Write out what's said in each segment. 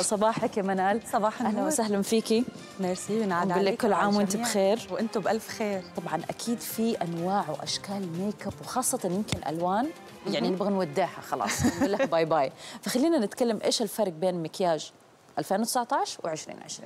صباحك يا منال صباح النور اهلا وسهلا فيكي ميرسي ونعاد عليك كل عام وانت بخير وانتم بالف خير طبعا اكيد في انواع واشكال ميك اب وخاصه يمكن الوان يعني نبغى نودعها خلاص نقول لك باي باي فخلينا نتكلم ايش الفرق بين مكياج 2019 و2020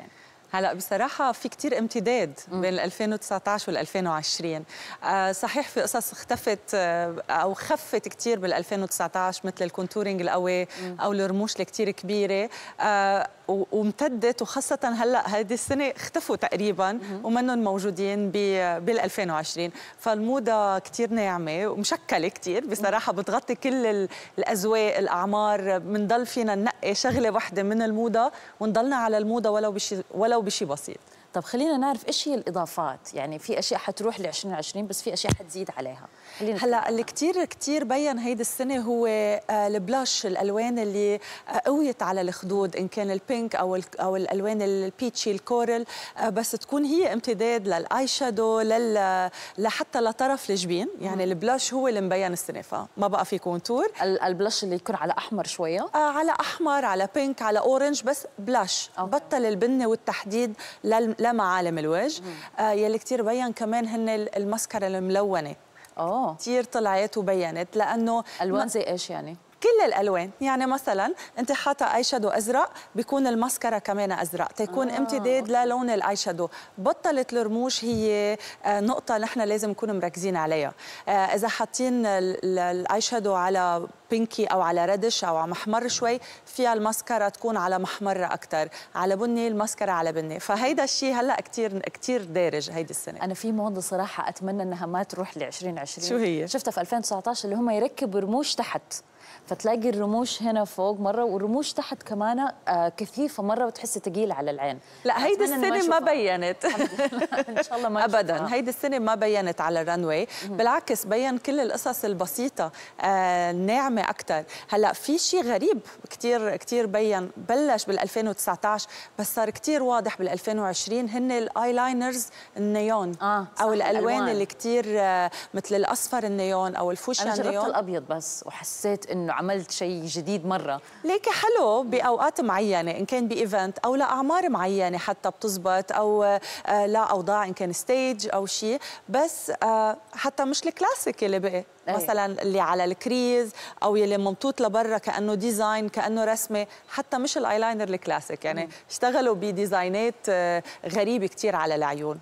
هلا بصراحه في كتير امتداد بين 2019 وال2020 آه، صحيح في قصص اختفت آه، او خفت كتير بال2019 مثل الكونتورينج القوي او الرموش الكتير كبيره آه، وامتدت وخاصه هلا هذه السنه اختفوا تقريبا ومنهم موجودين بال 2020 فالموضه كثير ناعمه ومشكله كثير بصراحه بتغطي كل الاذواق الاعمار بنضل فينا ننقي شغله واحده من الموضه ونضلنا على الموضه ولو بشي ولو بشي بسيط طب خلينا نعرف ايش هي الاضافات يعني في اشياء حتروح ل 2020 بس في اشياء حتزيد عليها خلينا هلا اللي كثير كثير بين هيدي السنه هو آه، البلاش الالوان اللي آه، قويت على الخدود ان كان البينك او او الالوان البيتشي الكورل آه، بس تكون هي امتداد للاي شادو لل لحتى لطرف الجبين يعني البلاش هو اللي مبين السنه فما بقى في كونتور البلاش اللي يكون على احمر شويه على احمر على بينك على اورنج بس بلاش أوكي. بطل البنه والتحديد لل لمعالم الوجه آه يلي كثير بين كمان هن المسكرة الملونة اه كثير طلعت وبينت لانه الوان زي ايش يعني؟ كل الالوان يعني مثلا انت حاطه اي شادو ازرق بيكون الماسكارا كمان ازرق تيكون آه. امتداد للون الاي شادو بطلت الرموش هي آه، نقطه نحن لازم نكون مركزين عليها آه، اذا حاطين الاي شادو على بينكي او على ردش او على محمر شوي فيها الماسكارا تكون على محمر اكثر على بني الماسكارا على بني فهيدا الشيء هلا كثير كثير دارج هيدي السنه انا في موضه صراحه اتمنى انها ما تروح ل 2020 شو هي شفتها في 2019 اللي هم يركبوا رموش تحت فتلاقي الرموش هنا فوق مره والرموش تحت كمان آه، كثيفه مره وتحسي ثقيله على العين لا هيدي السنه ما بينت ان شاء الله ما ابدا هيدي السنه ما بينت على الرنوي بالعكس بين كل القصص البسيطه الناعمه آه، اكثر هلا في شيء غريب كثير كثير بين بلش بال2019 بس صار كثير واضح بال2020 هن الايلاينرز النيون آه او الالوان اللي كثير آه، مثل الاصفر النيون او الفوشيا النيون انا جربت الابيض بس وحسيت انه عملت شيء جديد مره ليك حلو باوقات معينه ان كان بايفنت او لاعمار معينه حتى بتزبط او آه، لاوضاع ان كان ستيج او شيء بس آه، حتى مش الكلاسيك اللي بقي أيه. مثلا اللي على الكريز او يلي ممطوط لبرا كانه ديزاين كانه رسمه حتى مش الايلاينر الكلاسيك يعني اشتغلوا بديزاينات آه، غريبه كثير على العيون